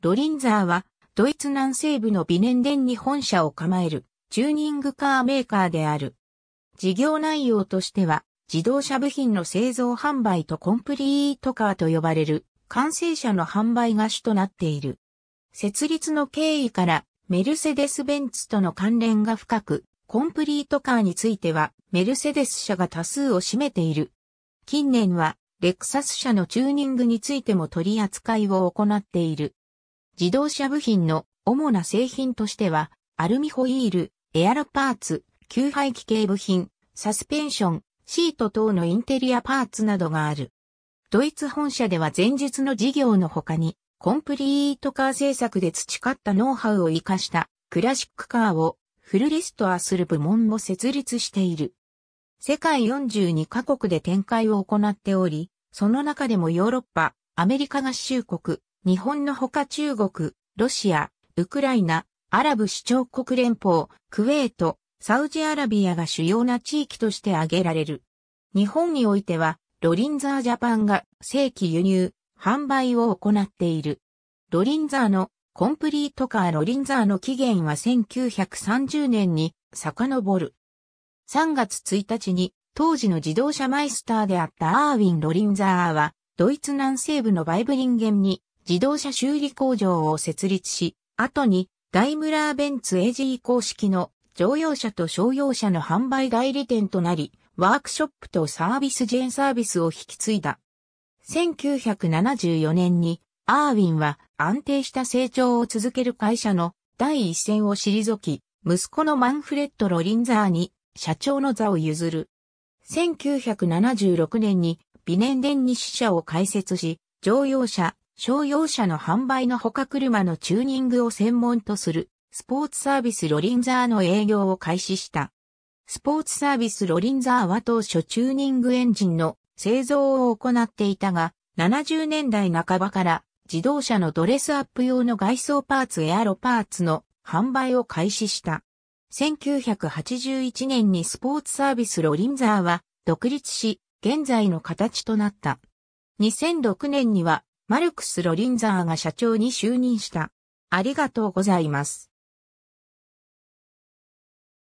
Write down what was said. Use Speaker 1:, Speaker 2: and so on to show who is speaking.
Speaker 1: ロリンザーは、ドイツ南西部のビネンデンに本社を構える、チューニングカーメーカーである。事業内容としては、自動車部品の製造販売とコンプリートカーと呼ばれる、完成車の販売が主となっている。設立の経緯から、メルセデス・ベンツとの関連が深く、コンプリートカーについては、メルセデス社が多数を占めている。近年は、レクサス社のチューニングについても取り扱いを行っている。自動車部品の主な製品としては、アルミホイール、エアロパーツ、吸排気系部品、サスペンション、シート等のインテリアパーツなどがある。ドイツ本社では前述の事業の他に、コンプリートカー製作で培ったノウハウを活かしたクラシックカーをフルリストアする部門も設立している。世界42カ国で展開を行っており、その中でもヨーロッパ、アメリカ合衆国、日本のほか中国、ロシア、ウクライナ、アラブ首長国連邦、クウェート、サウジアラビアが主要な地域として挙げられる。日本においては、ロリンザージャパンが正規輸入、販売を行っている。ロリンザーのコンプリートカーロリンザーの起源は1930年に遡る。3月1日に当時の自動車マイスターであったアーウィン・ロリンザーはドイツ南西部のバイブリンゲンに自動車修理工場を設立し、後にダイムラーベンツ AG 公式の乗用車と商用車の販売代理店となり、ワークショップとサービスジェンサービスを引き継いだ。1974年にアーウィンは安定した成長を続ける会社の第一線を退き、息子のマンフレッド・ロリンザーに社長の座を譲る。1976年に美年電に支社を開設し、乗用車、商用車の販売のほか車のチューニングを専門とするスポーツサービスロリンザーの営業を開始した。スポーツサービスロリンザーは当初チューニングエンジンの製造を行っていたが、70年代半ばから自動車のドレスアップ用の外装パーツエアロパーツの販売を開始した。1981年にスポーツサービスロリンザーは独立し、現在の形となった。2006年にはマルクス・ロリンザーが社長に就任した。ありがとうございます。